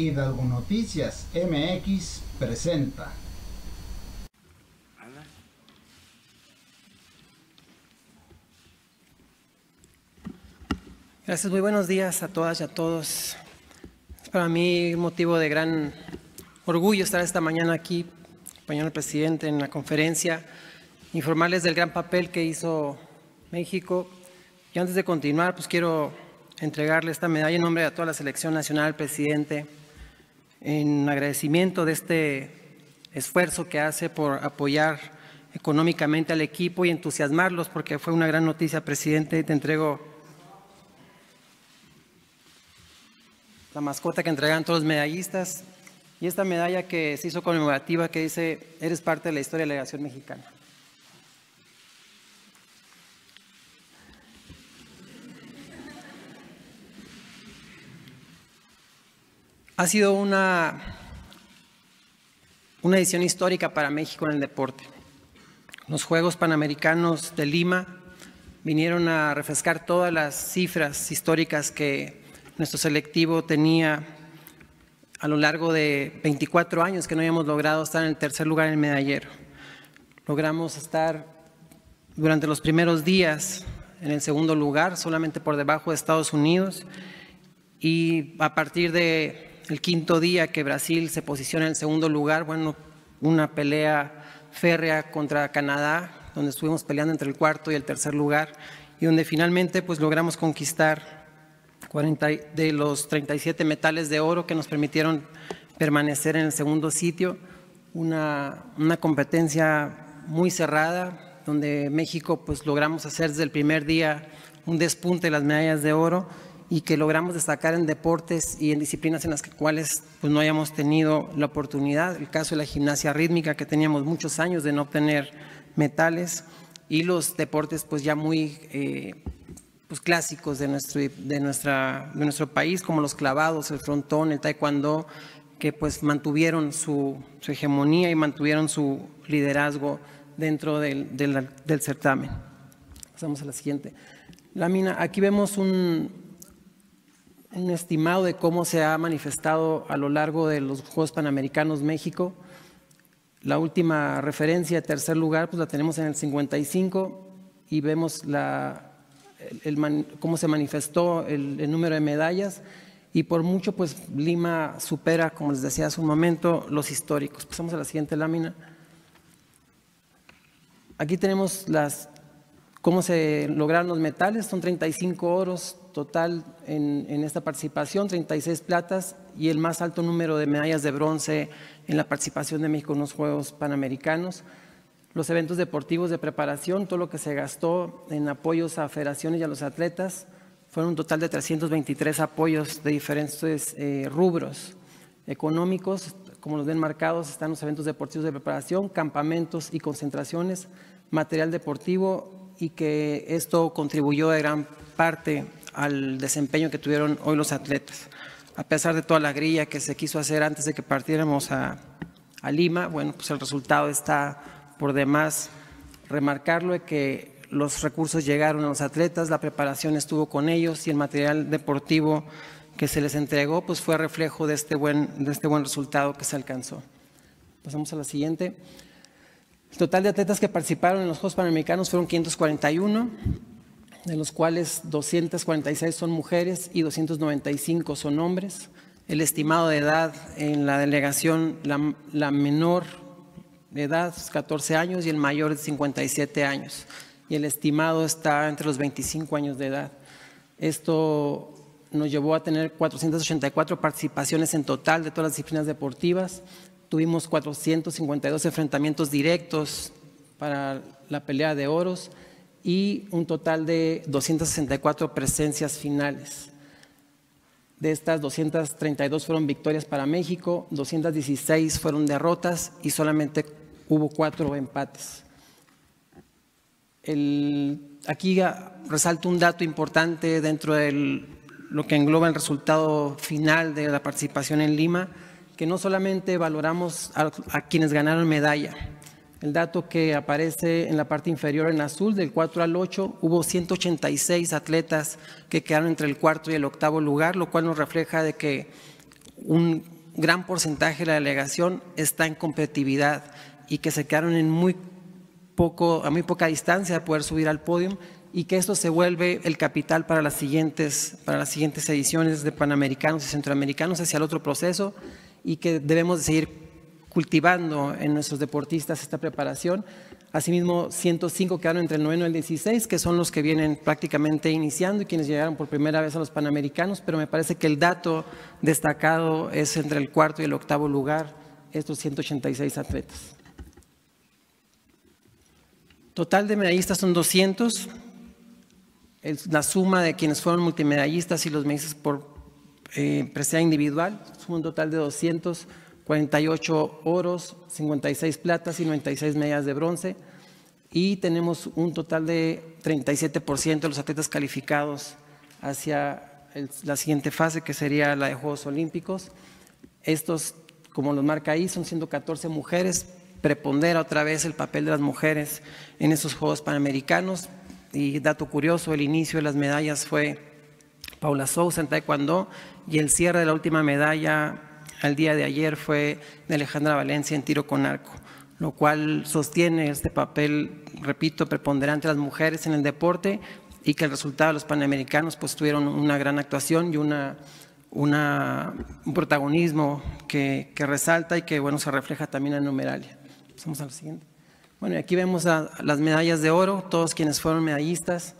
Hidalgo Noticias MX presenta. Gracias, muy buenos días a todas y a todos. Es para mí un motivo de gran orgullo estar esta mañana aquí, acompañando presidente en la conferencia, informarles del gran papel que hizo México. Y antes de continuar, pues quiero entregarle esta medalla en nombre de toda la selección nacional presidente en agradecimiento de este esfuerzo que hace por apoyar económicamente al equipo y entusiasmarlos, porque fue una gran noticia, presidente. Te entrego la mascota que entregan todos los medallistas y esta medalla que se hizo conmemorativa que dice, eres parte de la historia de la delegación mexicana. Ha sido una, una edición histórica para México en el deporte. Los Juegos Panamericanos de Lima vinieron a refrescar todas las cifras históricas que nuestro selectivo tenía a lo largo de 24 años que no habíamos logrado estar en el tercer lugar en el medallero. Logramos estar durante los primeros días en el segundo lugar, solamente por debajo de Estados Unidos, y a partir de el quinto día que Brasil se posiciona en segundo lugar, bueno, una pelea férrea contra Canadá, donde estuvimos peleando entre el cuarto y el tercer lugar, y donde finalmente pues logramos conquistar 40 de los 37 metales de oro que nos permitieron permanecer en el segundo sitio, una, una competencia muy cerrada, donde México pues logramos hacer desde el primer día un despunte de las medallas de oro y que logramos destacar en deportes y en disciplinas en las cuales pues, no hayamos tenido la oportunidad. El caso de la gimnasia rítmica, que teníamos muchos años de no obtener metales, y los deportes pues, ya muy eh, pues, clásicos de nuestro, de, nuestra, de nuestro país, como los clavados, el frontón, el taekwondo, que pues, mantuvieron su, hegemonía y mantuvieron su liderazgo dentro del, del, del certamen. Pasamos a la siguiente lámina. Aquí vemos un, un estimado de cómo se ha manifestado a lo largo de los Juegos Panamericanos México. La última referencia, tercer lugar, pues la tenemos en el 55 y vemos cómo se manifestó el, número de medallas y por mucho pues Lima supera, como les decía hace un momento, los históricos. Pasamos a la siguiente lámina. Aquí tenemos las, cómo se lograron los metales, son 35 oros, total en, esta participación, 36 platas y el más alto número de medallas de bronce en la participación de México en los Juegos Panamericanos. Los eventos deportivos de preparación, todo lo que se gastó en apoyos a federaciones y a los atletas, fueron un total de 323 apoyos de diferentes eh, rubros económicos, como los ven marcados, están los eventos deportivos de preparación, campamentos y concentraciones, material deportivo, y que esto contribuyó de gran parte al desempeño que tuvieron hoy los atletas. A pesar de toda la grilla que se quiso hacer antes de que partiéramos a, Lima, bueno, pues el resultado está por demás remarcarlo de que los recursos llegaron a los atletas, la preparación estuvo con ellos y el material deportivo que se les entregó pues fue reflejo de este buen, de este buen resultado que se alcanzó. Pasamos a la siguiente. El total de atletas que participaron en los Juegos Panamericanos fueron 541 de los cuales 246 son mujeres y 295 son hombres. El estimado de edad en la delegación, la, menor de edad es 14 años y el mayor de 57 años. Y el estimado está entre los 25 años de edad. Esto nos llevó a tener 484 participaciones en total de todas las disciplinas deportivas. Tuvimos 452 enfrentamientos directos para la pelea de oros y un total de 264 presencias finales. De estas, 232 fueron victorias para México, 216 fueron derrotas y solamente hubo cuatro empates. aquí resalto un dato importante dentro de lo que engloba el resultado final de la participación en Lima, que no solamente valoramos a quienes ganaron medalla, el dato que aparece en la parte inferior en azul, del 4 al 8, hubo 186 atletas que quedaron entre el cuarto y el octavo lugar, lo cual nos refleja de que un gran porcentaje de la delegación está en competitividad y que se quedaron en muy poco, a muy poca distancia de poder subir al podio y que esto se vuelve el capital para las siguientes, para las siguientes ediciones de Panamericanos y Centroamericanos hacia el otro proceso y que debemos seguir cultivando en nuestros deportistas esta preparación. Asimismo, 105 quedaron entre el 9 y el 16, que son los que vienen prácticamente iniciando y quienes llegaron por primera vez a los Panamericanos, pero me parece que el dato destacado es entre el cuarto y el octavo lugar, estos 186 atletas. Total de medallistas son 200, la suma de quienes fueron multimedallistas y los medallistas por eh, individual, es un total de 200 48 oros, 56 platas y 96 medallas de bronce. Y tenemos un total de 37% de los atletas calificados hacia la siguiente fase, que sería la de Juegos Olímpicos. Estos, como los marca ahí, son 114 mujeres. Prepondera otra vez el papel de las mujeres en esos Juegos Panamericanos. Y dato curioso, el inicio de las medallas fue Paula Sousa en Taekwondo y el cierre de la última medalla al día de ayer fue de Alejandra Valencia en tiro con arco, lo cual sostiene este papel, repito, preponderante de las mujeres en el deporte y que el resultado de los Panamericanos pues tuvieron una gran actuación y una, una un protagonismo que, que, resalta y que bueno se refleja también en Numeralia. Pasamos al siguiente. Bueno, y aquí vemos a las medallas de oro, todos quienes fueron medallistas,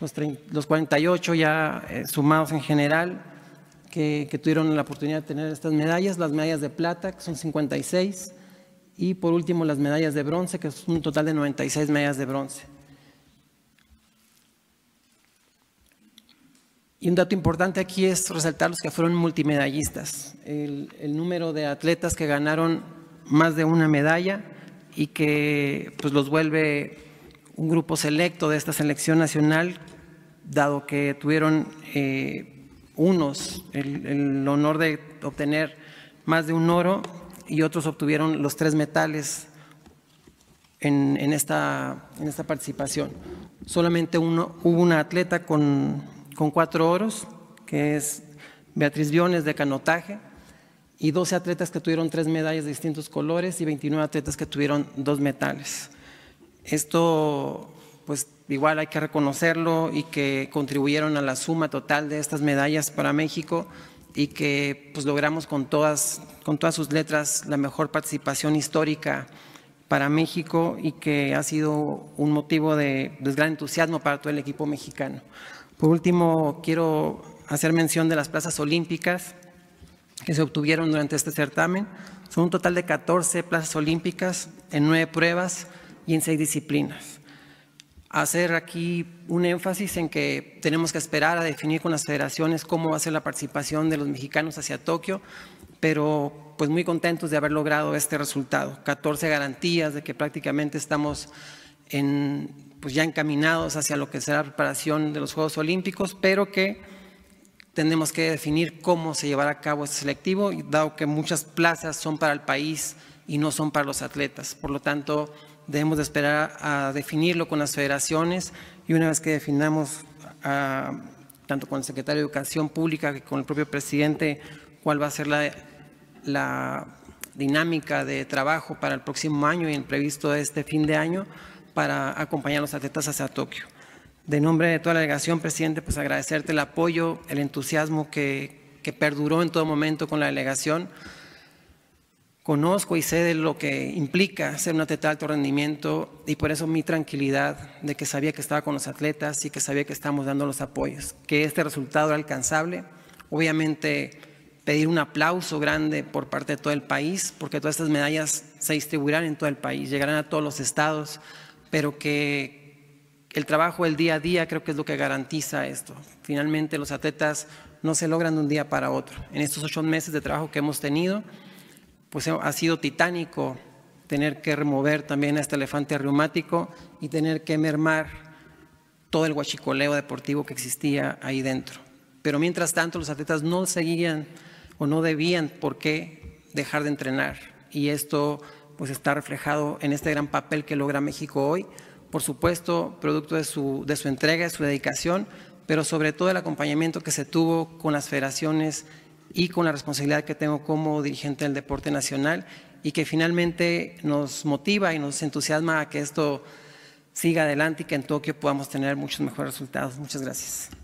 los, 48 ya eh, sumados en general, que, tuvieron la oportunidad de tener estas medallas, las medallas de plata, que son 56, y por último las medallas de bronce, que es un total de 96 medallas de bronce. Y un dato importante aquí es resaltar los que fueron multimedallistas, el, número de atletas que ganaron más de una medalla y que pues, los vuelve un grupo selecto de esta selección nacional, dado que tuvieron eh, unos el, honor de obtener más de un oro y otros obtuvieron los tres metales en, esta, en esta, participación. Solamente uno, hubo una atleta con, cuatro oros, que es Beatriz Viones, de canotaje, y 12 atletas que tuvieron tres medallas de distintos colores y 29 atletas que tuvieron dos metales. Esto pues igual hay que reconocerlo y que contribuyeron a la suma total de estas medallas para México y que pues, logramos con todas, con todas sus letras la mejor participación histórica para México y que ha sido un motivo de, de pues, gran entusiasmo para todo el equipo mexicano. Por último, quiero hacer mención de las plazas olímpicas que se obtuvieron durante este certamen. Son un total de 14 plazas olímpicas en nueve pruebas y en seis disciplinas hacer aquí un énfasis en que tenemos que esperar a definir con las federaciones cómo va a ser la participación de los mexicanos hacia Tokio, pero pues muy contentos de haber logrado este resultado. 14 garantías de que prácticamente estamos en, pues ya encaminados hacia lo que será la preparación de los Juegos Olímpicos, pero que tenemos que definir cómo se llevará a cabo este selectivo, dado que muchas plazas son para el país y no son para los atletas. Por lo tanto, Debemos de esperar a, definirlo con las federaciones y una vez que definamos tanto con el secretario de Educación Pública que con el propio presidente cuál va a ser la, la dinámica de trabajo para el próximo año y el previsto este fin de año para acompañar a los atletas hacia Tokio. De nombre de toda la delegación, presidente, pues agradecerte el apoyo, el entusiasmo que, que perduró en todo momento con la delegación conozco y sé de lo que implica ser un atleta de alto rendimiento y por eso mi tranquilidad de que sabía que estaba con los atletas y que sabía que estamos dando los apoyos, que este resultado era alcanzable. Obviamente pedir un aplauso grande por parte de todo el país, porque todas estas medallas se distribuirán en todo el país, llegarán a todos los estados, pero que el trabajo del día a día creo que es lo que garantiza esto. Finalmente los atletas no se logran de un día para otro. En estos ocho meses de trabajo que hemos tenido, pues ha sido titánico tener que remover también a este elefante reumático y tener que mermar todo el guachicoleo deportivo que existía ahí dentro. Pero mientras tanto los atletas no seguían o no debían por qué dejar de entrenar y esto pues está reflejado en este gran papel que logra México hoy, por supuesto, producto de su, de su entrega, de su dedicación, pero sobre todo el acompañamiento que se tuvo con las federaciones y con la responsabilidad que tengo como dirigente del deporte nacional y que finalmente nos motiva y nos entusiasma a que esto siga adelante y que en Tokio podamos tener muchos mejores resultados. Muchas gracias.